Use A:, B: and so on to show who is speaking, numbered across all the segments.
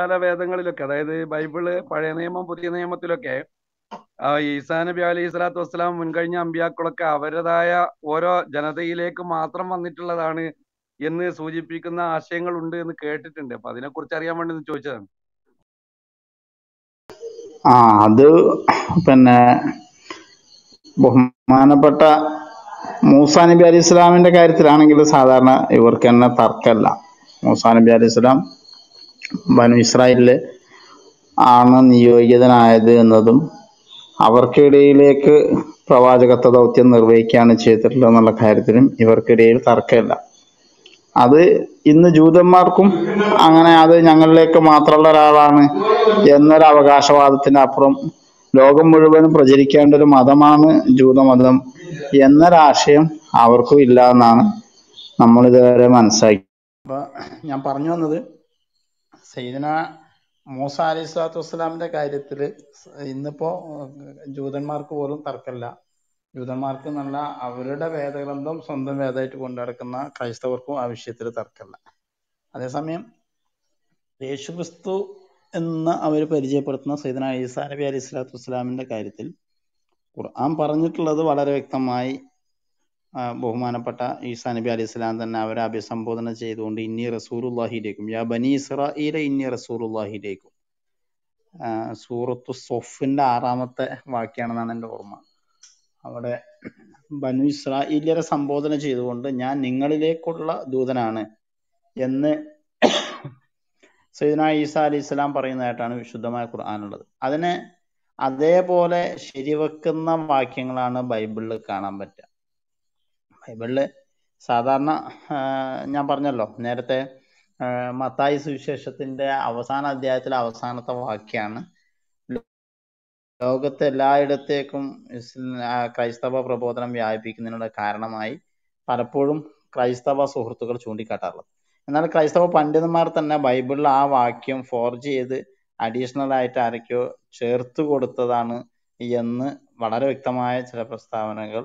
A: കാല വേദങ്ങളിലൊക്കെ അതായത് ബൈബിള് പഴയ നിയമം പുതിയ നിയമത്തിലൊക്കെ ഈസാ നബി അലൈഹി സ്വലാത്തു വസ്സലാം മുൻകഴിഞ്ഞ അമ്പിയാക്കളൊക്കെ അവരുടേതായ ഓരോ ജനതയിലേക്ക് മാത്രം വന്നിട്ടുള്ളതാണ് എന്ന് സൂചിപ്പിക്കുന്ന ആശയങ്ങൾ ഉണ്ട് എന്ന് കേട്ടിട്ടുണ്ട് അപ്പൊ അതിനെ കുറിച്ച് അറിയാൻ വേണ്ടി ചോദിച്ചതാണ് ആ അത് പിന്നെ ബഹുമാനപ്പെട്ട മൂസാ നബി അലി ഇസ്ലാമിന്റെ കാര്യത്തിലാണെങ്കിൽ സാധാരണ ഇവർക്ക് തന്നെ തർക്കമല്ല മൂസാ നബി അലി ഇസ്ലാം ബനു ഇസ്രായേലിൽ ആണ് നിയോഗിതനായത് എന്നതും അവർക്കിടയിലേക്ക് പ്രവാചകത്വ ദൗത്യം നിർവഹിക്കുകയാണ് ചെയ്തിട്ടുള്ളത് എന്നുള്ള കാര്യത്തിലും ഇവർക്കിടയിൽ തർക്കമില്ല അത് ഇന്ന് ജൂതന്മാർക്കും അങ്ങനെ അത് ഞങ്ങളിലേക്ക് മാത്രമുള്ള ഒരാളാണ് എന്നൊരു അവകാശവാദത്തിനപ്പുറം ലോകം മുഴുവനും പ്രചരിക്കേണ്ട ഒരു മതമാണ് ജൂതമതം എന്നൊരാശയം അവർക്കും ഇല്ല എന്നാണ് നമ്മൾ ഇതുവരെ മനസ്സിലാക്കി അപ്പൊ ഞാൻ പറഞ്ഞു വന്നത് സൈദന മൂസ അലി സ്വലാത്തു വസ്സലാമിന്റെ കാര്യത്തിൽ ഇന്നിപ്പോ ജൂതന്മാർക്ക് പോലും തർക്കമില്ല ജൂതന്മാർക്ക് നല്ല അവരുടെ വേദഗ്രന്ഥം സ്വന്തം വേദമായിട്ട് കൊണ്ടു നടക്കുന്ന ക്രൈസ്തവർക്കും ആ വിഷയത്തിൽ തർക്കമില്ല അതേസമയം യേശുക്രിസ്തു എന്ന് അവർ പരിചയപ്പെടുത്തുന്ന സൈദന ഈസാ നബി അലി സ്വലാത്തു വസ്സലാമിന്റെ കാര്യത്തിൽ ഖുർആൻ പറഞ്ഞിട്ടുള്ളത് വളരെ വ്യക്തമായി ബഹുമാനപ്പെട്ട ഈസാ നബി അലൈഹി സ്വലാം തന്നെ അവരെ അഭിസംബോധന ചെയ്തുകൊണ്ട് ഇന്നി റസൂറുല്ലാഹിയിലേക്കും യാ ബനി ഇസ്രായീല ഇന്നി റസൂറുല്ലാഹിയിലേക്കും സൂറത്തു സൊഫിന്റെ ആറാമത്തെ വാക്യാണെന്നാണ് എൻ്റെ ഓർമ്മ അവിടെ ബനു ഇസ്രായീലരെ സംബോധന ചെയ്തുകൊണ്ട് ഞാൻ നിങ്ങളിലേക്കുള്ള ദൂതനാണ് എന്ന് സൈദന ഈസ അലി ഇസ്ലാം പറയുന്നതായിട്ടാണ് വിശുദ്ധമായ ഖുർആാനുള്ളത് അതിനെ അതേപോലെ ശരിവെക്കുന്ന വാക്യങ്ങളാണ് ബൈബിളിൽ കാണാൻ പറ്റുക ബൈബിളിൽ സാധാരണ ഞാൻ പറഞ്ഞല്ലോ നേരത്തെ മത്തായി സുവിശേഷത്തിന്റെ അവസാന അധ്യായത്തിലെ അവസാനത്തെ വാക്യാണ് ലോകത്തെ എല്ലായിടത്തേക്കും ക്രൈസ്തവ പ്രബോധനം വ്യാപിപ്പിക്കുന്നതിനുള്ള കാരണമായി പലപ്പോഴും ക്രൈസ്തവ സുഹൃത്തുക്കൾ ചൂണ്ടിക്കാട്ടാറുള്ളത് എന്നാൽ ക്രൈസ്തവ പണ്ഡിതന്മാർ തന്നെ ബൈബിളിൽ ആ വാക്യം ഫോർജ് ചെയ്ത് അഡീഷണൽ ആയിട്ട് ആരൊക്കെയോ ചേർത്ത് കൊടുത്തതാണ് എന്ന് വളരെ വ്യക്തമായ ചില പ്രസ്താവനകൾ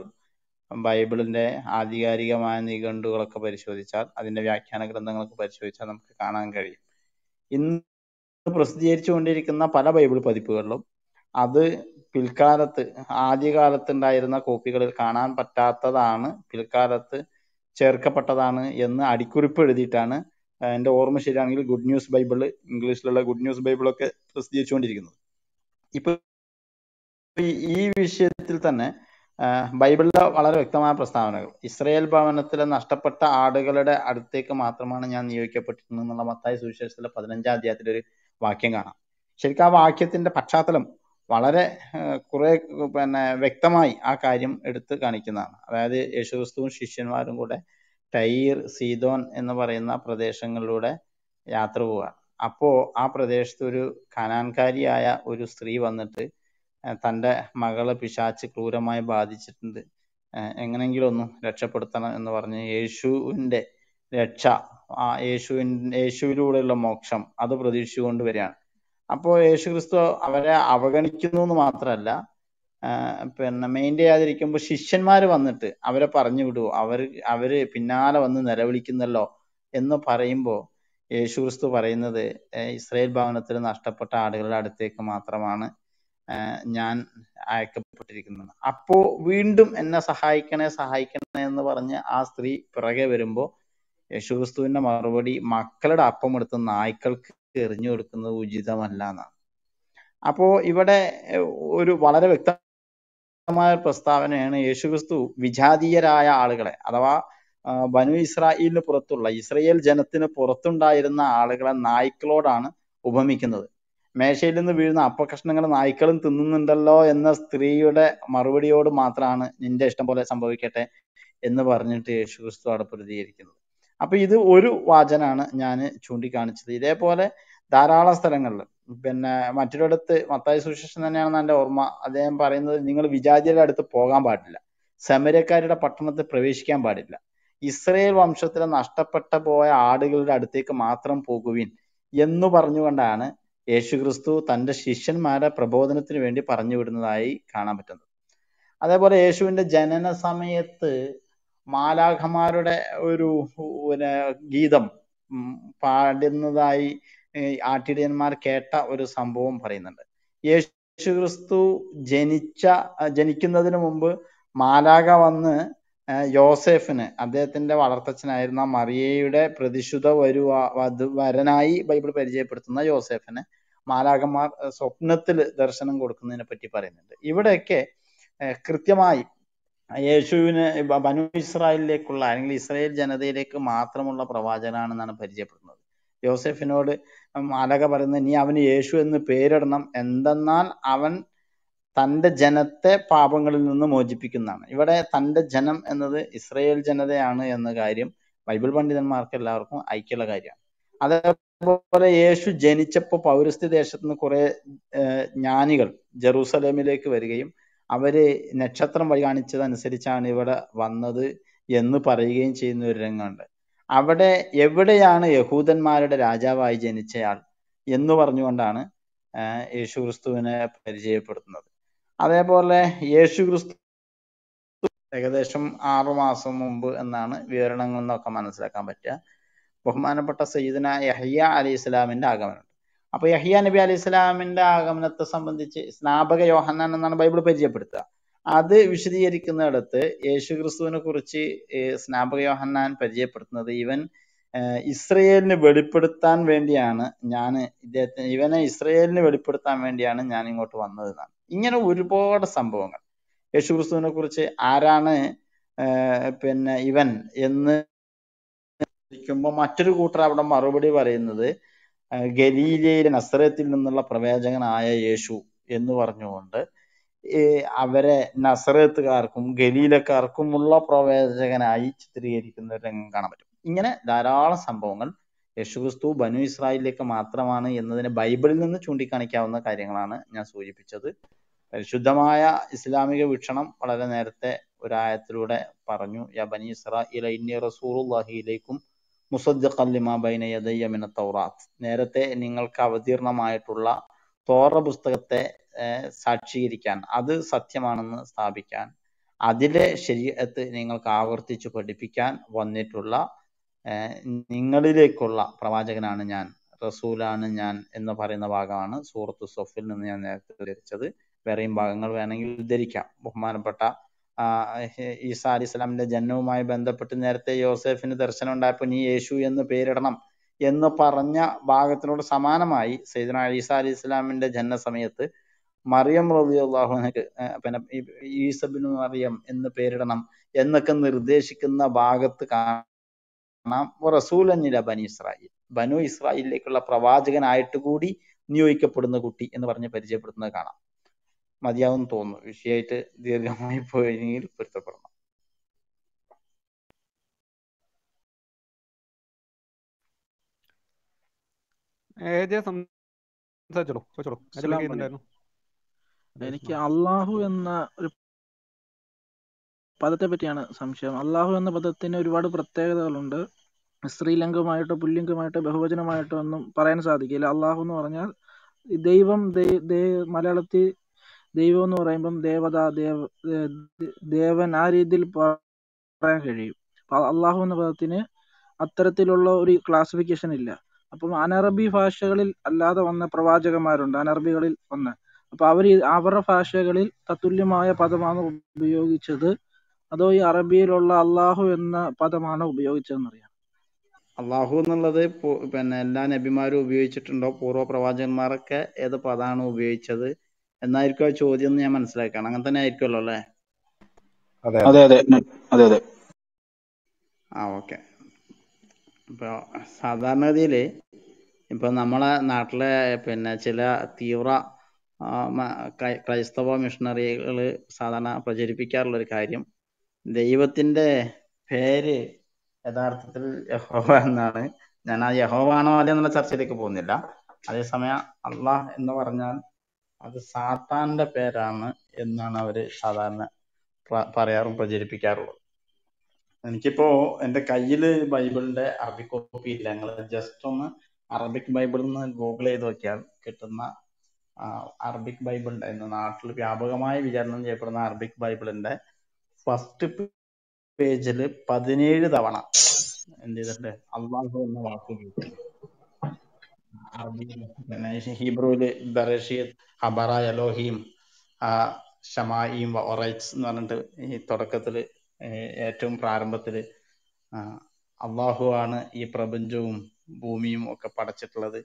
A: ബൈബിളിൻ്റെ ആധികാരികമായ നിഘണ്ടുകളൊക്കെ പരിശോധിച്ചാൽ അതിൻ്റെ വ്യാഖ്യാന ഗ്രന്ഥങ്ങളൊക്കെ പരിശോധിച്ചാൽ നമുക്ക് കാണാൻ കഴിയും ഇന്ന് പ്രസിദ്ധീകരിച്ചുകൊണ്ടിരിക്കുന്ന പല ബൈബിൾ പതിപ്പുകളിലും അത് പിൽക്കാലത്ത് ആദ്യകാലത്ത് ഉണ്ടായിരുന്ന കോപ്പികളിൽ കാണാൻ പറ്റാത്തതാണ് പിൽക്കാലത്ത് ചേർക്കപ്പെട്ടതാണ് എന്ന് അടിക്കുറിപ്പ് എഴുതിയിട്ടാണ് എൻ്റെ ഓർമ്മ ശരിയാണെങ്കിൽ ഗുഡ് ന്യൂസ് ബൈബിൾ ഇംഗ്ലീഷിലുള്ള ഗുഡ് ന്യൂസ് ബൈബിളൊക്കെ പ്രസിദ്ധീകരിച്ചുകൊണ്ടിരിക്കുന്നത് ഇപ്പൊ ഈ വിഷയത്തിൽ തന്നെ ബൈബിളിലെ വളരെ വ്യക്തമായ പ്രസ്താവനകൾ ഇസ്രയേൽ ഭവനത്തിലെ നഷ്ടപ്പെട്ട ആടുകളുടെ അടുത്തേക്ക് മാത്രമാണ് ഞാൻ നിയോഗിക്കപ്പെട്ടിരുന്നത് എന്നുള്ള മത്തായി സുവിശേഷത്തിലെ പതിനഞ്ചാം അധ്യായത്തിലെ ഒരു വാക്യം കാണാം ശരിക്കും ആ വാക്യത്തിന്റെ പശ്ചാത്തലം വളരെ കുറെ പിന്നെ വ്യക്തമായി ആ കാര്യം എടുത്ത് കാണിക്കുന്നതാണ് അതായത് യേശുക്രിസ്തുവും ശിഷ്യന്മാരും കൂടെ ടൈർ സീതോൻ എന്ന് പറയുന്ന പ്രദേശങ്ങളിലൂടെ യാത്ര പോവുകയാണ് അപ്പോ ആ പ്രദേശത്ത് ഒരു കനാൻകാരിയായ ഒരു സ്ത്രീ വന്നിട്ട് തൻ്റെ മകളെ പിശാച്ച് ക്രൂരമായി ബാധിച്ചിട്ടുണ്ട് എങ്ങനെയെങ്കിലും ഒന്ന് രക്ഷപ്പെടുത്തണം എന്ന് പറഞ്ഞ് യേശുവിൻ്റെ രക്ഷ ആ യേശുവിൻ യേശുവിലൂടെയുള്ള മോക്ഷം അത് പ്രതീക്ഷിച്ചുകൊണ്ട് വരികയാണ് അപ്പോൾ യേശു ക്രിസ്തു അവരെ അവഗണിക്കുന്നു എന്ന് മാത്രമല്ല പിന്നെ മെയിൻ്റെ ചെയ്യാതിരിക്കുമ്പോൾ ശിഷ്യന്മാർ വന്നിട്ട് അവരെ പറഞ്ഞു വിടുവോ അവർ അവര് പിന്നാലെ വന്ന് നിലവിളിക്കുന്നല്ലോ എന്ന് പറയുമ്പോൾ യേശു ക്രിസ്തു പറയുന്നത് ഇസ്രയേൽ ഭവനത്തിൽ നഷ്ടപ്പെട്ട ആടുകളുടെ അടുത്തേക്ക് മാത്രമാണ് ഞാൻ അയക്കപ്പെട്ടിരിക്കുന്നത് അപ്പോ വീണ്ടും എന്നെ സഹായിക്കണേ സഹായിക്കണേ എന്ന് പറഞ്ഞ് ആ സ്ത്രീ പിറകെ വരുമ്പോൾ യേശുക്രിസ്തുവിന്റെ മറുപടി മക്കളുടെ അപ്പം എടുത്ത് നായ്ക്കൾക്ക് എറിഞ്ഞു കൊടുക്കുന്നത് ഉചിതമല്ല എന്നാണ് അപ്പോ ഇവിടെ ഒരു വളരെ വ്യക്തമായ പ്രസ്താവനയാണ് യേശുക്രിസ്തു വിജാതീയരായ ആളുകളെ അഥവാ ബനു ഇസ്രായേലിന് പുറത്തുള്ള ഇസ്രയേൽ ജനത്തിന് പുറത്തുണ്ടായിരുന്ന ആളുകളെ നായ്ക്കളോടാണ് ഉപമിക്കുന്നത് മേശയിൽ നിന്ന് വീഴുന്ന അപ്പകഷ്ണങ്ങൾ നായ്ക്കളും തിന്നുന്നുണ്ടല്ലോ എന്ന സ്ത്രീയുടെ മറുപടിയോട് മാത്രമാണ് നിന്റെ ഇഷ്ടം പോലെ സംഭവിക്കട്ടെ എന്ന് പറഞ്ഞിട്ട് യേശു ക്രിസ്തു അവിടെ പ്രതികരിക്കുന്നത് അപ്പൊ ഇത് ഒരു വാചനാണ് ഞാൻ ചൂണ്ടിക്കാണിച്ചത് ഇതേപോലെ ധാരാളം സ്ഥലങ്ങളിൽ പിന്നെ മറ്റൊരിടത്ത് മത്തായ സുശേഷൻ തന്നെയാണെന്ന് എൻ്റെ ഓർമ്മ അദ്ദേഹം പറയുന്നത് നിങ്ങൾ വിജാതിയുടെ അടുത്ത് പോകാൻ പാടില്ല സമരക്കാരുടെ പട്ടണത്തിൽ പ്രവേശിക്കാൻ പാടില്ല ഇസ്രയേൽ വംശത്തിലെ നഷ്ടപ്പെട്ട പോയ ആടുകളുടെ അടുത്തേക്ക് മാത്രം പോകുവിൻ എന്ന് പറഞ്ഞുകൊണ്ടാണ് യേശുക്രിസ്തു തൻ്റെ ശിഷ്യന്മാരെ പ്രബോധനത്തിന് വേണ്ടി പറഞ്ഞു വിടുന്നതായി കാണാൻ പറ്റുന്നത് അതേപോലെ യേശുവിൻ്റെ ജനന സമയത്ത് മാലാഖമാരുടെ ഒരു പിന്നെ ഗീതം പാടുന്നതായി ആട്ടിടയന്മാർ കേട്ട ഒരു സംഭവം പറയുന്നുണ്ട് യേശുക്രിസ്തു ജനിച്ച ജനിക്കുന്നതിന് മുമ്പ് മാലാഖ വന്ന് യോസേഫിന് അദ്ദേഹത്തിന്റെ വളർത്തച്ഛനായിരുന്ന മറിയയുടെ പ്രതിശുദ്ധ വരുവ വരനായി ബൈബിൾ പരിചയപ്പെടുത്തുന്ന യോസേഫിന് മാലാകന്മാർ സ്വപ്നത്തിൽ ദർശനം കൊടുക്കുന്നതിനെ പറ്റി പറയുന്നുണ്ട് ഇവിടെയൊക്കെ കൃത്യമായി യേശുവിന് ബനു ഇസ്രായേലിലേക്കുള്ള അല്ലെങ്കിൽ ഇസ്രായേൽ ജനതയിലേക്ക് മാത്രമുള്ള പ്രവാചകനാണെന്നാണ് പരിചയപ്പെടുന്നത് യോസെഫിനോട് മാലക പറയുന്നത് നീ അവന് യേശു എന്ന് പേരിടണം എന്തെന്നാൽ അവൻ തൻ്റെ ജനത്തെ പാപങ്ങളിൽ നിന്ന് മോചിപ്പിക്കുന്നതാണ് ഇവിടെ തൻ്റെ ജനം എന്നത് ഇസ്രയേൽ ജനതയാണ് എന്ന കാര്യം ബൈബിൾ പണ്ഡിതന്മാർക്ക് എല്ലാവർക്കും ഐക്യമുള്ള കാര്യമാണ് അതേപോലെ യേശു ജനിച്ചപ്പോൾ പൗരസ്ത്യ ദേശത്ത് നിന്ന് കുറെ ജ്ഞാനികൾ ജെറൂസലേമിലേക്ക് വരികയും അവര് നക്ഷത്രം വഴി കാണിച്ചതനുസരിച്ചാണ് ഇവിടെ വന്നത് എന്ന് പറയുകയും ചെയ്യുന്ന ഒരു രംഗമുണ്ട് അവിടെ എവിടെയാണ് യഹൂദന്മാരുടെ രാജാവായി ജനിച്ചയാൾ എന്ന് പറഞ്ഞുകൊണ്ടാണ് യേശു ക്രിസ്തുവിനെ പരിചയപ്പെടുത്തുന്നത് അതേപോലെ യേശുക്രിസ്തു ഏകദേശം ആറു മാസം മുമ്പ് എന്നാണ് വിവരണങ്ങൾ നിന്നൊക്കെ മനസ്സിലാക്കാൻ പറ്റുക ബഹുമാനപ്പെട്ട സയ്യിദിന യഹ്യ അലി ഇസ്ലാമിന്റെ ആഗമനം അപ്പൊ യഹിയ നബി അലി ഇസ്ലാമിന്റെ ആഗമനത്തെ സംബന്ധിച്ച് സ്നാപക യോഹന്നാൻ എന്നാണ് ബൈബിൾ പരിചയപ്പെടുത്തുക അത് വിശദീകരിക്കുന്നിടത്ത് യേശു ക്രിസ്തുവിനെ കുറിച്ച് സ്നാപക യോഹന്നാൻ പരിചയപ്പെടുത്തുന്നത് ഇവൻ ഇസ്രയേലിന് വെളിപ്പെടുത്താൻ വേണ്ടിയാണ് ഞാൻ ഇദ്ദേഹത്തിന് ഇവനെ ഇസ്രയേലിന് വെളിപ്പെടുത്താൻ വേണ്ടിയാണ് ഞാൻ ഇങ്ങോട്ട് വന്നത് എന്നാണ് ഇങ്ങനെ ഒരുപാട് സംഭവങ്ങൾ യേശു ക്രിസ്തുവിനെ കുറിച്ച് ആരാണ് പിന്നെ ഇവൻ എന്ന് ഇരിക്കുമ്പോൾ മറ്റൊരു കൂട്ടർ അവിടെ മറുപടി പറയുന്നത് ഗലീലയിലെ നസ്രത്തിൽ നിന്നുള്ള പ്രവേചകനായ യേശു എന്ന് പറഞ്ഞുകൊണ്ട് അവരെ നസറത്തുകാർക്കും ഉള്ള പ്രവേചകനായി ചിത്രീകരിക്കുന്ന രംഗം കാണാൻ പറ്റും ഇങ്ങനെ ധാരാളം സംഭവങ്ങൾ യേശുക്രിസ്തു ബനു ഇസ്രായേലിലേക്ക് മാത്രമാണ് എന്നതിനെ ബൈബിളിൽ നിന്ന് ചൂണ്ടിക്കാണിക്കാവുന്ന കാര്യങ്ങളാണ് ഞാൻ സൂചിപ്പിച്ചത് പരിശുദ്ധമായ ഇസ്ലാമിക വീക്ഷണം വളരെ നേരത്തെ ഒരായത്തിലൂടെ പറഞ്ഞു യ ബനി ഇസ്രായേല ബൈന യദയ്യ മിന തൗറാത്ത് നേരത്തെ നിങ്ങൾക്ക് അവതീർണമായിട്ടുള്ള തോറ പുസ്തകത്തെ സാക്ഷീകരിക്കാൻ അത് സത്യമാണെന്ന് സ്ഥാപിക്കാൻ അതിലെ ശരീരത്ത് നിങ്ങൾക്ക് ആവർത്തിച്ചു പഠിപ്പിക്കാൻ വന്നിട്ടുള്ള നിങ്ങളിലേക്കുള്ള പ്രവാചകനാണ് ഞാൻ റസൂലാണ് ഞാൻ എന്ന് പറയുന്ന ഭാഗമാണ് സൂറത്ത് സൊഫിൽ നിന്ന് ഞാൻ നേരത്തെ ഉദ്ധരിച്ചത് വേറെയും ഭാഗങ്ങൾ വേണമെങ്കിൽ ഉദ്ധരിക്കാം ബഹുമാനപ്പെട്ട ഈസാ അലി ഇസ്ലാമിന്റെ ജന്മവുമായി ബന്ധപ്പെട്ട് നേരത്തെ യോസെഫിന് ദർശനം ഉണ്ടായപ്പോൾ നീ യേശു എന്ന് പേരിടണം എന്ന് പറഞ്ഞ ഭാഗത്തിനോട് സമാനമായി സൈദന ഈസാ അലി ഇസ്ലാമിന്റെ ജന്മ സമയത്ത് മറിയം റബി പിന്നെ ഈസബിന് മറിയം എന്ന് പേരിടണം എന്നൊക്കെ നിർദ്ദേശിക്കുന്ന ഭാഗത്ത് കാരണം ബനു ഇസ്രായേൽ ബനു ഇസ്രായേലിലേക്കുള്ള പ്രവാചകനായിട്ട് കൂടി നിയോഗിക്കപ്പെടുന്ന കുട്ടി എന്ന് പറഞ്ഞ് പരിചയപ്പെടുത്തുന്നത് കാണാം മതിയാവും തോന്നുന്നു വിഷയമായിട്ട് ദീർഘമായി പോയെങ്കിൽ പൊരുത്തപ്പെടണം എനിക്ക് അള്ളാഹു എന്ന ഒരു പദത്തെ പറ്റിയാണ് സംശയം അള്ളാഹു എന്ന പദത്തിന് ഒരുപാട് പ്രത്യേകതകളുണ്ട് സ്ത്രീലിംഗമായിട്ടോ പുല്ലിംഗമായിട്ടോ ബഹുവചനമായിട്ടോ ഒന്നും പറയാൻ സാധിക്കില്ല അള്ളാഹു എന്ന് പറഞ്ഞാൽ ദൈവം മലയാളത്തിൽ ദൈവം എന്ന് പറയുമ്പം ദേവത ദേവ ദേവൻ ആ രീതിയിൽ പറയാൻ കഴിയും അള്ളാഹു എന്ന പദത്തിന് അത്തരത്തിലുള്ള ഒരു ക്ലാസിഫിക്കേഷൻ ഇല്ല അപ്പം അനറബി ഭാഷകളിൽ അല്ലാതെ വന്ന പ്രവാചകന്മാരുണ്ട് അനറബികളിൽ വന്ന അപ്പൊ അവർ അവരുടെ ഭാഷകളിൽ തത്തുല്യമായ പദമാണ് ഉപയോഗിച്ചത് അതോ ഈ അറബിയിലുള്ള അള്ളാഹു എന്ന പദമാണോ ഉപയോഗിച്ചതെന്നറിയാം അള്ളാഹു എന്നുള്ളത് പിന്നെ എല്ലാ നബിമാരും ഉപയോഗിച്ചിട്ടുണ്ടോ പൂർവ്വ പ്രവാചകന്മാരൊക്കെ ഏത് പദമാണ് ഉപയോഗിച്ചത് എന്നായിരിക്കും ആ ചോദ്യം എന്ന് ഞാൻ മനസ്സിലാക്കണം അങ്ങനെ തന്നെ ആയിരിക്കുമല്ലോ അല്ലേ അതെ അതെ അതെ അതെ ആ ഓക്കെ ഇപ്പൊ സാധാരണഗതിയില് ഇപ്പൊ നമ്മളെ നാട്ടിലെ പിന്നെ ചില തീവ്ര ക്രൈസ്തവ മിഷണറികള് സാധാരണ പ്രചരിപ്പിക്കാറുള്ള ഒരു കാര്യം ദൈവത്തിന്റെ പേര് യഥാർത്ഥത്തിൽ യഹോവ എന്നാണ് ഞാൻ ആ യഹോവ ആണോ അല്ലേ എന്നുള്ള ചർച്ചയിലേക്ക് പോകുന്നില്ല അതേസമയം അള്ളാഹ് എന്ന് പറഞ്ഞാൽ അത് സാത്താന്റെ പേരാണ് എന്നാണ് അവര് സാധാരണ പറയാറും പ്രചരിപ്പിക്കാറുള്ളത് എനിക്കിപ്പോ എൻ്റെ കയ്യില് ബൈബിളിന്റെ അറബിക് കോപ്പി ഇല്ല ഞങ്ങൾ ജസ്റ്റ് ഒന്ന് അറബിക് ബൈബിൾ നിന്ന് ഗൂഗിൾ ചെയ്ത് നോക്കിയാൽ കിട്ടുന്ന അറബിക് ബൈബിളിന്റെ നാട്ടിൽ വ്യാപകമായി വിചാരണം ചെയ്യപ്പെടുന്ന അറബിക് ബൈബിളിന്റെ ഫസ്റ്റ് പേജിൽ പതിനേഴ് തവണ എന്ത് ചെയ്തിട്ടുണ്ട് അള്ളാഹു എന്ന വാക്ക് ഉപയോഗിച്ചിട്ടുണ്ട് ഹീബ്രുവില് ബറഷീദ് ഹബറ എലോഹീം ഷമായിം എന്ന് പറഞ്ഞിട്ട് ഈ തുടക്കത്തിൽ ഏറ്റവും പ്രാരംഭത്തിൽ അള്ളാഹു ആണ് ഈ പ്രപഞ്ചവും ഭൂമിയും ഒക്കെ പടച്ചിട്ടുള്ളത്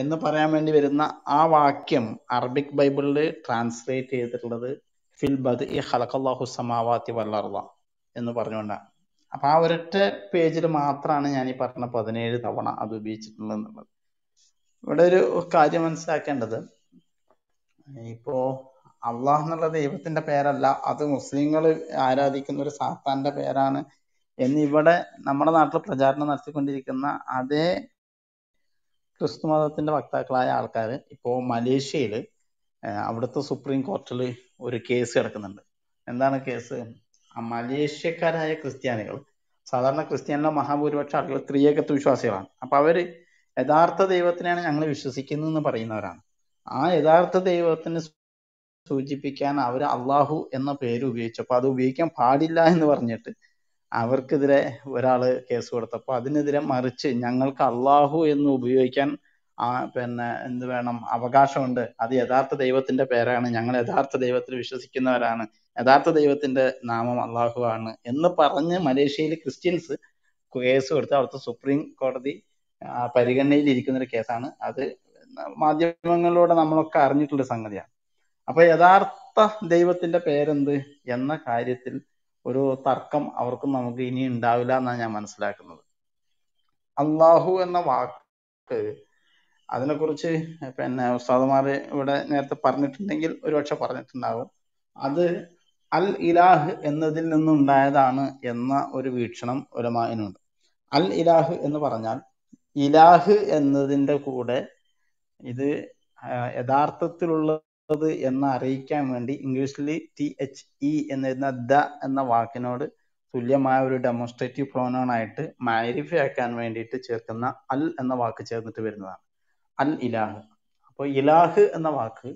A: എന്ന് പറയാൻ വേണ്ടി വരുന്ന ആ വാക്യം അറബിക് ബൈബിളിൽ ട്രാൻസ്ലേറ്റ് ചെയ്തിട്ടുള്ളത് ഫിൽ ബദ് ഇ ഹലക്കല്ലാഹു സമാവാത്തി അർദ എന്ന് പറഞ്ഞുകൊണ്ടാണ് അപ്പൊ ആ ഒരൊറ്റ പേജിൽ മാത്രമാണ് ഞാൻ ഈ പറഞ്ഞ പതിനേഴ് തവണ അത് ഉപയോഗിച്ചിട്ടുള്ളത് എന്നുള്ളത് ഇവിടെ ഒരു കാര്യം മനസ്സിലാക്കേണ്ടത് ഇപ്പോ അള്ളാഹ് എന്നുള്ള ദൈവത്തിന്റെ പേരല്ല അത് മുസ്ലിങ്ങൾ ആരാധിക്കുന്ന ഒരു സാത്താന്റെ പേരാണ് എന്നിവിടെ നമ്മുടെ നാട്ടിൽ പ്രചാരണം നടത്തിക്കൊണ്ടിരിക്കുന്ന അതേ ക്രിസ്തു മതത്തിന്റെ വക്താക്കളായ ആൾക്കാർ ഇപ്പോ മലേഷ്യയിൽ അവിടുത്തെ സുപ്രീം കോർട്ടിൽ ഒരു കേസ് കിടക്കുന്നുണ്ട് എന്താണ് കേസ് മലേഷ്യക്കാരായ ക്രിസ്ത്യാനികൾ സാധാരണ ക്രിസ്ത്യാനിലെ മഹാഭൂരിപക്ഷ ആളുകൾ ത്രിയേകത്വ വിശ്വാസികളാണ് അപ്പൊ അവർ യഥാർത്ഥ ദൈവത്തിനെയാണ് ഞങ്ങൾ വിശ്വസിക്കുന്നതെന്ന് പറയുന്നവരാണ് ആ യഥാർത്ഥ ദൈവത്തിന് സൂചിപ്പിക്കാൻ അവർ അള്ളാഹു എന്ന പേര് ഉപയോഗിച്ചപ്പോൾ അത് ഉപയോഗിക്കാൻ പാടില്ല എന്ന് പറഞ്ഞിട്ട് അവർക്കെതിരെ ഒരാൾ കേസ് കൊടുത്തപ്പോ അതിനെതിരെ മറിച്ച് ഞങ്ങൾക്ക് അള്ളാഹു എന്ന് ഉപയോഗിക്കാൻ ആ പിന്നെ എന്ത് വേണം അവകാശമുണ്ട് അത് യഥാർത്ഥ ദൈവത്തിന്റെ പേരാണ് ഞങ്ങൾ യഥാർത്ഥ ദൈവത്തിൽ വിശ്വസിക്കുന്നവരാണ് യഥാർത്ഥ ദൈവത്തിന്റെ നാമം അള്ളാഹു ആണ് എന്ന് പറഞ്ഞ് മലേഷ്യയിൽ ക്രിസ്ത്യൻസ് കേസ് കൊടുത്ത് അവിടുത്തെ സുപ്രീം കോടതി പരിഗണനയിൽ ഇരിക്കുന്ന ഒരു കേസാണ് അത് മാധ്യമങ്ങളിലൂടെ നമ്മളൊക്കെ അറിഞ്ഞിട്ടുള്ള സംഗതിയാണ് അപ്പൊ യഥാർത്ഥ ദൈവത്തിന്റെ പേരെന്ത് എന്ന കാര്യത്തിൽ ഒരു തർക്കം അവർക്കും നമുക്ക് ഇനി ഉണ്ടാവില്ല എന്നാണ് ഞാൻ മനസ്സിലാക്കുന്നത് അള്ളാഹു എന്ന വാക്ക് അതിനെക്കുറിച്ച് പിന്നെ ഉസ്താദുമാർ ഇവിടെ നേരത്തെ പറഞ്ഞിട്ടുണ്ടെങ്കിൽ ഒരുപക്ഷെ പറഞ്ഞിട്ടുണ്ടാകും അത് അൽ ഇലാഹ് എന്നതിൽ നിന്നുണ്ടായതാണ് എന്ന ഒരു വീക്ഷണം ഒലമാനുണ്ട് അൽ ഇലാഹ് എന്ന് പറഞ്ഞാൽ ഇലാഹ് എന്നതിൻ്റെ കൂടെ ഇത് യഥാർത്ഥത്തിലുള്ളത് എന്ന് അറിയിക്കാൻ വേണ്ടി ഇംഗ്ലീഷിൽ ടി എച്ച് ഇ എന്നിരുന്ന ദ എന്ന വാക്കിനോട് തുല്യമായ ഒരു ഡെമോൺസ്ട്രേറ്റീവ് പ്രോനോൺ ആയിട്ട് ആക്കാൻ വേണ്ടിയിട്ട് ചേർക്കുന്ന അൽ എന്ന വാക്ക് ചേർന്നിട്ട് വരുന്നതാണ് അൽ ഇലാഹ് അപ്പോൾ ഇലാഹ് എന്ന വാക്ക്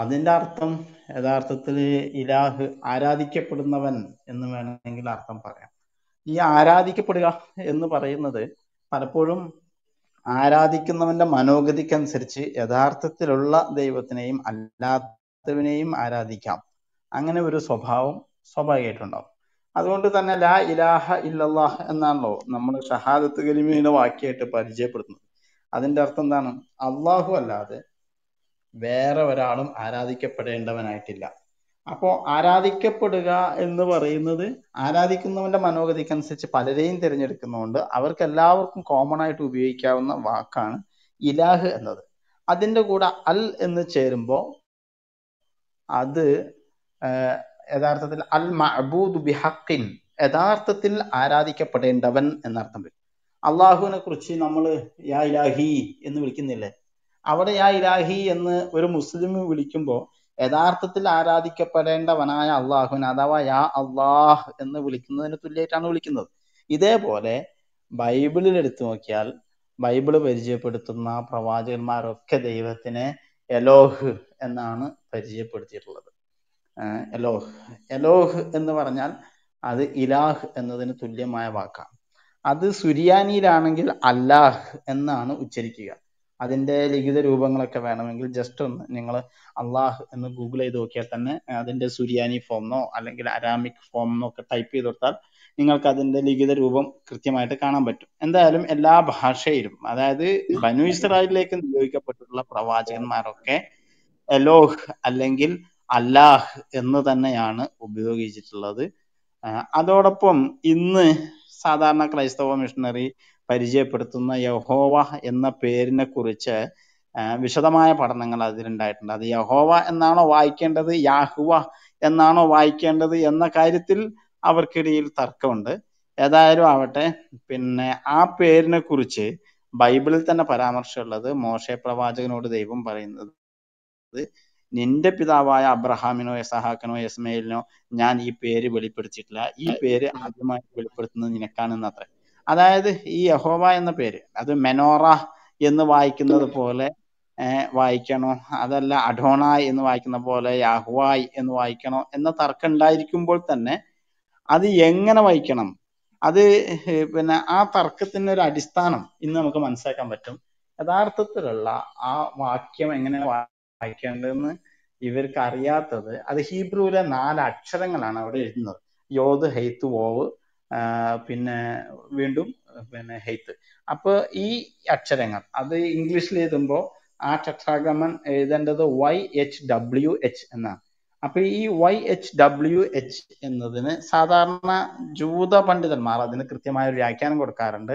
A: അതിൻ്റെ അർത്ഥം യഥാർത്ഥത്തിൽ ഇലാഹ് ആരാധിക്കപ്പെടുന്നവൻ എന്ന് വേണമെങ്കിൽ അർത്ഥം പറയാം ഈ ആരാധിക്കപ്പെടുക എന്ന് പറയുന്നത് പലപ്പോഴും ആരാധിക്കുന്നവന്റെ മനോഗതിക്കനുസരിച്ച് യഥാർത്ഥത്തിലുള്ള ദൈവത്തിനെയും അല്ലാത്തവനെയും ആരാധിക്കാം അങ്ങനെ ഒരു സ്വഭാവം സ്വാഭാവികമായിട്ടുണ്ടാവും അതുകൊണ്ട് തന്നെ ലാ ഇലാഹ ഇല്ലല്ലാഹ് എന്നാണല്ലോ നമ്മൾ ഷഹാദത്ത് കലിമയുടെ വാക്യമായിട്ട് പരിചയപ്പെടുന്നത് അതിന്റെ അർത്ഥം എന്താണ് അള്ളാഹു അല്ലാതെ വേറെ ഒരാളും ആരാധിക്കപ്പെടേണ്ടവനായിട്ടില്ല അപ്പോൾ ആരാധിക്കപ്പെടുക എന്ന് പറയുന്നത് ആരാധിക്കുന്നവന്റെ മനോഗതിക്കനുസരിച്ച് പലരെയും തിരഞ്ഞെടുക്കുന്നതുകൊണ്ട് അവർക്ക് എല്ലാവർക്കും കോമൺ ആയിട്ട് ഉപയോഗിക്കാവുന്ന വാക്കാണ് ഇലാഹ് എന്നത് അതിൻ്റെ കൂടെ അൽ എന്ന് ചേരുമ്പോൾ അത് യഥാർത്ഥത്തിൽ അൽ മഅബൂദ് ബിഹക്കിൻ യഥാർത്ഥത്തിൽ ആരാധിക്കപ്പെടേണ്ടവൻ എന്നർത്ഥം വരും അള്ളാഹുവിനെ കുറിച്ച് നമ്മൾ യാ ഇലാഹി എന്ന് വിളിക്കുന്നില്ലേ അവിടെ യാ ഇലാഹി എന്ന് ഒരു മുസ്ലിം വിളിക്കുമ്പോൾ യഥാർത്ഥത്തിൽ ആരാധിക്കപ്പെടേണ്ടവനായ അള്ളാഹുവിനെ അഥവാ യാ അള്ളാഹ് എന്ന് വിളിക്കുന്നതിന് തുല്യമായിട്ടാണ് വിളിക്കുന്നത് ഇതേപോലെ ബൈബിളിൽ എടുത്തു നോക്കിയാൽ ബൈബിള് പരിചയപ്പെടുത്തുന്ന പ്രവാചകന്മാരൊക്കെ ദൈവത്തിനെ എലോഹ് എന്നാണ് പരിചയപ്പെടുത്തിയിട്ടുള്ളത് എലോഹ് എലോഹ് എന്ന് പറഞ്ഞാൽ അത് ഇലാഹ് എന്നതിന് തുല്യമായ വാക്കാണ് അത് സുരിയാനിയിലാണെങ്കിൽ അല്ലാഹ് എന്നാണ് ഉച്ചരിക്കുക അതിന്റെ ലിഖിത രൂപങ്ങളൊക്കെ വേണമെങ്കിൽ ജസ്റ്റ് ഒന്ന് നിങ്ങൾ അള്ളാഹ് എന്ന് ഗൂഗിൾ ചെയ്ത് നോക്കിയാൽ തന്നെ അതിന്റെ സുരിയാനി ഫോമെന്നോ അല്ലെങ്കിൽ അരാമിക് ഫോമെന്നോ ഒക്കെ ടൈപ്പ് ചെയ്ത് കൊടുത്താൽ നിങ്ങൾക്ക് അതിന്റെ ലിഖിത രൂപം കൃത്യമായിട്ട് കാണാൻ പറ്റും എന്തായാലും എല്ലാ ഭാഷയിലും അതായത് ബനു ഇസ്രായേലിലേക്ക് നിയോഗിക്കപ്പെട്ടിട്ടുള്ള പ്രവാചകന്മാരൊക്കെ എലോഹ് അല്ലെങ്കിൽ അല്ലാഹ് എന്ന് തന്നെയാണ് ഉപയോഗിച്ചിട്ടുള്ളത് അതോടൊപ്പം ഇന്ന് സാധാരണ ക്രൈസ്തവ മിഷണറി പരിചയപ്പെടുത്തുന്ന യഹോവ എന്ന പേരിനെ കുറിച്ച് വിശദമായ പഠനങ്ങൾ അതിലുണ്ടായിട്ടുണ്ട് അത് യഹോവ എന്നാണോ വായിക്കേണ്ടത് യാഹുവ എന്നാണോ വായിക്കേണ്ടത് എന്ന കാര്യത്തിൽ അവർക്കിടയിൽ തർക്കമുണ്ട് ഏതായാലും ആവട്ടെ പിന്നെ ആ പേരിനെ കുറിച്ച് ബൈബിളിൽ തന്നെ പരാമർശമുള്ളത് മോശ പ്രവാചകനോട് ദൈവം പറയുന്നത് നിന്റെ പിതാവായ അബ്രഹാമിനോ എസഹാക്കിനോ എസ്മയിലിനോ ഞാൻ ഈ പേര് വെളിപ്പെടുത്തിയിട്ടില്ല ഈ പേര് ആദ്യമായി വെളിപ്പെടുത്തുന്നത് നിനക്കാണെന്ന് അത്ര അതായത് ഈ യഹോവ എന്ന പേര് അത് മെനോറ എന്ന് വായിക്കുന്നത് പോലെ വായിക്കണോ അതല്ല അഡോണായ് എന്ന് വായിക്കുന്ന പോലെ യാഹുവായ് എന്ന് വായിക്കണോ എന്ന തർക്കം ഉണ്ടായിരിക്കുമ്പോൾ തന്നെ അത് എങ്ങനെ വായിക്കണം അത് പിന്നെ ആ തർക്കത്തിന് ഒരു അടിസ്ഥാനം ഇന്ന് നമുക്ക് മനസ്സിലാക്കാൻ പറ്റും യഥാർത്ഥത്തിലുള്ള ആ വാക്യം എങ്ങനെ വായിക്കേണ്ടതെന്ന് ഇവർക്ക് അറിയാത്തത് അത് ഹീബ്രുവിലെ നാല് അക്ഷരങ്ങളാണ് അവിടെ എഴുതുന്നത് യോദ് ഹെയ്ത്ത് വോവ് പിന്നെ വീണ്ടും പിന്നെ ഹെയ്ത്ത് അപ്പോൾ ഈ അക്ഷരങ്ങൾ അത് ഇംഗ്ലീഷിൽ എഴുതുമ്പോൾ ആ ടെട്രാഗമൺ എഴുതേണ്ടത് വൈ എച്ച് ഡബ്ല്യു എച്ച് എന്നാണ് അപ്പോൾ ഈ വൈ എച്ച് ഡബ്ല്യു എച്ച് എന്നതിന് സാധാരണ ജൂത പണ്ഡിതന്മാർ അതിന് കൃത്യമായ ഒരു വ്യാഖ്യാനം കൊടുക്കാറുണ്ട്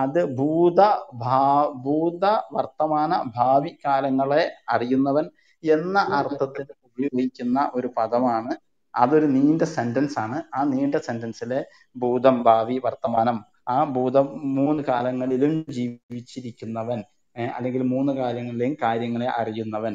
A: അത് ഭൂത ഭാ ഭൂത വർത്തമാന ഭാവി കാലങ്ങളെ അറിയുന്നവൻ എന്ന അർത്ഥത്തിൽ ഉപയോഗിക്കുന്ന ഒരു പദമാണ് അതൊരു നീണ്ട സെന്റൻസ് ആണ് ആ നീണ്ട സെന്റൻസിലെ ഭൂതം ഭാവി വർത്തമാനം ആ ഭൂതം മൂന്ന് കാലങ്ങളിലും ജീവിച്ചിരിക്കുന്നവൻ അല്ലെങ്കിൽ മൂന്ന് കാലങ്ങളിലെയും കാര്യങ്ങളെ അറിയുന്നവൻ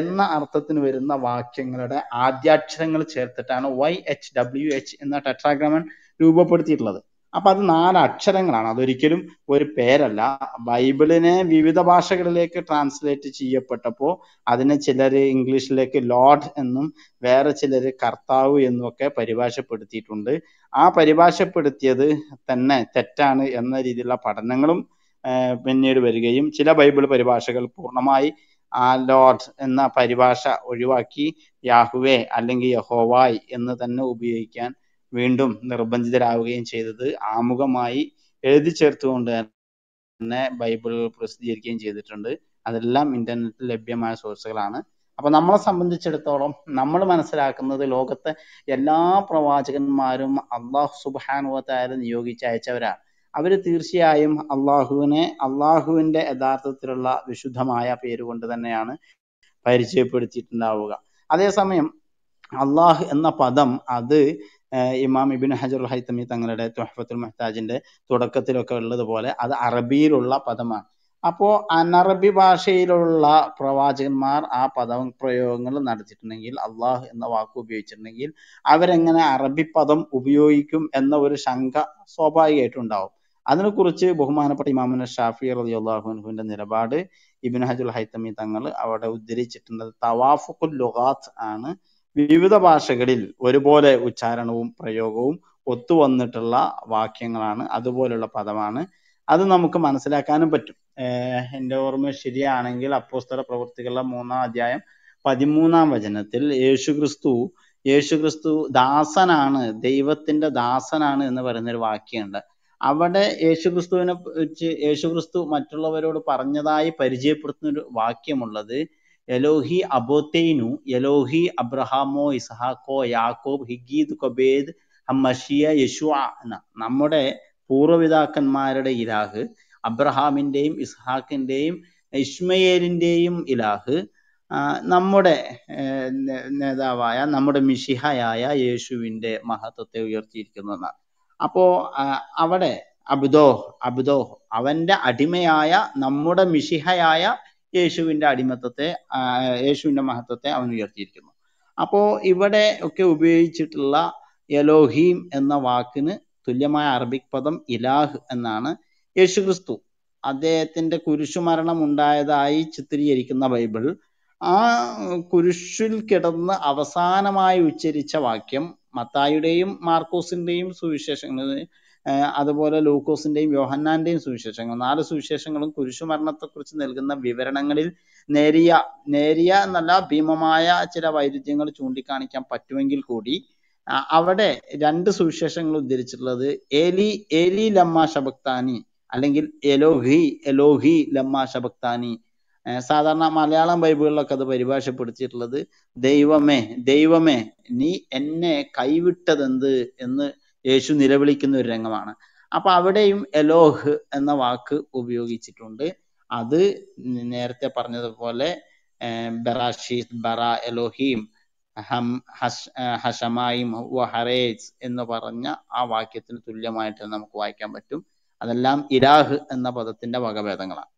A: എന്ന അർത്ഥത്തിന് വരുന്ന വാക്യങ്ങളുടെ ആദ്യാക്ഷരങ്ങൾ ചേർത്തിട്ടാണ് വൈ എച്ച് ഡബ്ല്യു എച്ച് എന്ന ടെട്രാഗ്രാമൻ രൂപപ്പെടുത്തിയിട്ടുള്ളത് അപ്പൊ അത് നാല് അക്ഷരങ്ങളാണ് അതൊരിക്കലും ഒരു പേരല്ല ബൈബിളിനെ വിവിധ ഭാഷകളിലേക്ക് ട്രാൻസ്ലേറ്റ് ചെയ്യപ്പെട്ടപ്പോൾ അതിനെ ചിലർ ഇംഗ്ലീഷിലേക്ക് ലോഡ് എന്നും വേറെ ചിലർ കർത്താവ് എന്നും ഒക്കെ പരിഭാഷപ്പെടുത്തിയിട്ടുണ്ട് ആ പരിഭാഷപ്പെടുത്തിയത് തന്നെ തെറ്റാണ് എന്ന രീതിയിലുള്ള പഠനങ്ങളും പിന്നീട് വരികയും ചില ബൈബിൾ പരിഭാഷകൾ പൂർണ്ണമായി ആ ലോഡ് എന്ന പരിഭാഷ ഒഴിവാക്കി യാഹുവേ അല്ലെങ്കിൽ യഹോവായ് എന്ന് തന്നെ ഉപയോഗിക്കാൻ വീണ്ടും നിർബന്ധിതരാവുകയും ചെയ്തത് ആമുഖമായി എഴുതി ചേർത്തുകൊണ്ട് തന്നെ ബൈബിൾ പ്രസിദ്ധീകരിക്കുകയും ചെയ്തിട്ടുണ്ട് അതെല്ലാം ഇന്റർനെറ്റിൽ ലഭ്യമായ സോഴ്സുകളാണ് അപ്പൊ നമ്മളെ സംബന്ധിച്ചിടത്തോളം നമ്മൾ മനസ്സിലാക്കുന്നത് ലോകത്തെ എല്ലാ പ്രവാചകന്മാരും അള്ളാഹു സുബാനുവത്തായാലും നിയോഗിച്ച അയച്ചവരാണ് അവർ തീർച്ചയായും അള്ളാഹുവിനെ അള്ളാഹുവിന്റെ യഥാർത്ഥത്തിലുള്ള വിശുദ്ധമായ പേര് കൊണ്ട് തന്നെയാണ് പരിചയപ്പെടുത്തിയിട്ടുണ്ടാവുക അതേസമയം അള്ളാഹ് എന്ന പദം അത് ഇമാം ഇബിൻ ഹജർ ഹൈത്തമി തങ്ങളുടെ തുഹഫത്തുൽ മെഹ്താജിൻ്റെ തുടക്കത്തിലൊക്കെ ഉള്ളതുപോലെ അത് അറബിയിലുള്ള പദമാണ് അപ്പോൾ അനറബി ഭാഷയിലുള്ള പ്രവാചകന്മാർ ആ പദ പ്രയോഗങ്ങൾ നടത്തിയിട്ടുണ്ടെങ്കിൽ അള്ളാഹ് എന്ന വാക്ക് ഉപയോഗിച്ചിട്ടുണ്ടെങ്കിൽ അവരെങ്ങനെ അറബി പദം ഉപയോഗിക്കും എന്ന ഒരു ശങ്ക സ്വാഭാവികമായിട്ടുണ്ടാവും അതിനെക്കുറിച്ച് ബഹുമാനപ്പെട്ട ഇമാമുന ഷാഫി അലി അള്ളാഹുഹുവിന്റെ നിലപാട് ഇബിൻ ഹജുൽ ഹൈത്തമി തങ്ങൾ അവിടെ ഉദ്ധരിച്ചിട്ടുള്ളത് തവാഫുഖുൽ ലുഗാത്ത് ആണ് വിവിധ ഭാഷകളിൽ ഒരുപോലെ ഉച്ചാരണവും പ്രയോഗവും ഒത്തുവന്നിട്ടുള്ള വാക്യങ്ങളാണ് അതുപോലുള്ള പദമാണ് അത് നമുക്ക് മനസ്സിലാക്കാനും പറ്റും എൻ്റെ ഓർമ്മ ശരിയാണെങ്കിൽ അപ്പോസ്തല പ്രവൃത്തികളുടെ മൂന്നാം അധ്യായം പതിമൂന്നാം വചനത്തിൽ യേശുക്രിസ്തു യേശുക്രിസ്തു ദാസനാണ് ദൈവത്തിന്റെ ദാസനാണ് എന്ന് പറയുന്ന ഒരു വാക്യമുണ്ട് അവിടെ യേശുക്രിസ്തുവിനെ വെച്ച് യേശുക്രിസ്തു മറ്റുള്ളവരോട് പറഞ്ഞതായി പരിചയപ്പെടുത്തുന്ന ഒരു വാക്യമുള്ളത് എലോഹി അബോത്തേനു എലോഹി അബ്രഹാമോ ഇസ്ഹാക്കോ യാക്കോബ് ഹിഗീദ് കൊബേദ് ഹമ്മഷിയ യശു എന്ന നമ്മുടെ പൂർവ്വപിതാക്കന്മാരുടെ ഇലാഹ് അബ്രഹാമിൻ്റെയും ഇസ്ഹാക്കിൻ്റെയും ഇഷ്മയേലിൻ്റെയും ഇലാഹ് നമ്മുടെ നേതാവായ നമ്മുടെ മിഷിഹയായ യേശുവിൻ്റെ മഹത്വത്തെ ഉയർത്തിയിരിക്കുന്നതാണ് അപ്പോൾ അവിടെ അബ്ദോഹ് അബ്ദോഹ് അവൻ്റെ അടിമയായ നമ്മുടെ മിഷിഹയായ യേശുവിൻ്റെ അടിമത്തത്തെ യേശുവിൻ്റെ മഹത്വത്തെ അവൻ ഉയർത്തിയിരിക്കുന്നു അപ്പോൾ ഇവിടെ ഒക്കെ ഉപയോഗിച്ചിട്ടുള്ള യലോഹീം എന്ന വാക്കിന് തുല്യമായ അറബിക് പദം ഇലാഹ് എന്നാണ് യേശുക്രിസ്തു അദ്ദേഹത്തിൻ്റെ കുരിശുമരണം ഉണ്ടായതായി ചിത്രീകരിക്കുന്ന ബൈബിൾ ആ കുരിശിൽ കിടന്ന് അവസാനമായി ഉച്ചരിച്ച വാക്യം മത്തായുടെയും മാർക്കോസിന്റെയും സുവിശേഷങ്ങളിൽ അതുപോലെ ലൂക്കോസിന്റെയും യോഹന്നാന്റെയും സുവിശേഷങ്ങൾ നാല് സുവിശേഷങ്ങളും കുരിശുമരണത്തെക്കുറിച്ച് നൽകുന്ന വിവരണങ്ങളിൽ നേരിയ നേരിയ എന്നല്ല ഭീമമായ ചില വൈരുദ്ധ്യങ്ങൾ ചൂണ്ടിക്കാണിക്കാൻ പറ്റുമെങ്കിൽ കൂടി അവിടെ രണ്ട് സുവിശേഷങ്ങൾ ഉദ്ധരിച്ചിട്ടുള്ളത് ഏലി ഏലി ലമ്മ ശബക്താനി അല്ലെങ്കിൽ എലോഹി എലോഹി ലമ്മ ശബക്താനി സാധാരണ മലയാളം ബൈബിളിലൊക്കെ അത് പരിഭാഷപ്പെടുത്തിയിട്ടുള്ളത് ദൈവമേ ദൈവമേ നീ എന്നെ കൈവിട്ടതെന്ത് എന്ന് യേശു നിലവിളിക്കുന്ന ഒരു രംഗമാണ് അപ്പൊ അവിടെയും എലോഹ് എന്ന വാക്ക് ഉപയോഗിച്ചിട്ടുണ്ട് അത് നേരത്തെ പറഞ്ഞതുപോലെ ബറാഷീസ് ബറ എലോഹീം ഹം ഹഷ് ഹഷമായിം എന്ന് പറഞ്ഞ ആ വാക്യത്തിന് തുല്യമായിട്ട് നമുക്ക് വായിക്കാൻ പറ്റും അതെല്ലാം ഇലാഹ് എന്ന പദത്തിന്റെ വകഭേദങ്ങളാണ്